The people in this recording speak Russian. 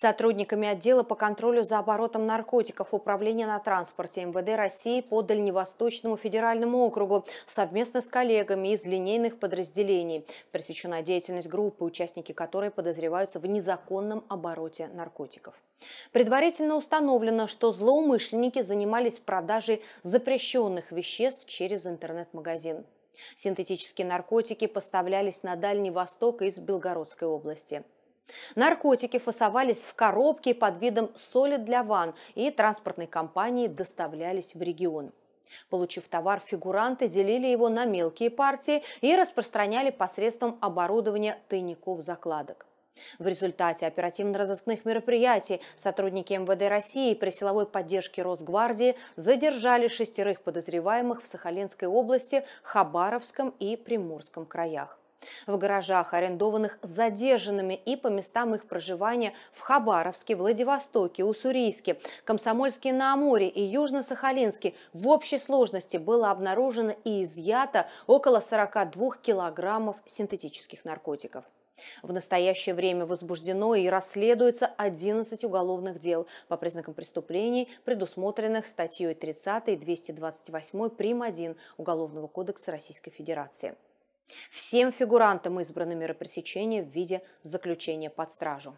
сотрудниками отдела по контролю за оборотом наркотиков Управления на транспорте МВД России по Дальневосточному федеральному округу совместно с коллегами из линейных подразделений. Пресечена деятельность группы, участники которой подозреваются в незаконном обороте наркотиков. Предварительно установлено, что злоумышленники занимались продажей запрещенных веществ через интернет-магазин. Синтетические наркотики поставлялись на Дальний Восток из Белгородской области. Наркотики фасовались в коробке под видом соли для ванн и транспортной компании доставлялись в регион. Получив товар, фигуранты делили его на мелкие партии и распространяли посредством оборудования тайников закладок. В результате оперативно-розыскных мероприятий сотрудники МВД России при силовой поддержке Росгвардии задержали шестерых подозреваемых в Сахалинской области, Хабаровском и Приморском краях. В гаражах, арендованных задержанными и по местам их проживания в Хабаровске, Владивостоке, Уссурийске, Комсомольске на Амуре и Южно-Сахалинске в общей сложности было обнаружено и изъято около 42 килограммов синтетических наркотиков. В настоящее время возбуждено и расследуется 11 уголовных дел по признакам преступлений, предусмотренных статьей 30 и 228 прим. 1 Уголовного кодекса Российской Федерации. Всем фигурантам избрано меропресечение в виде заключения под стражу.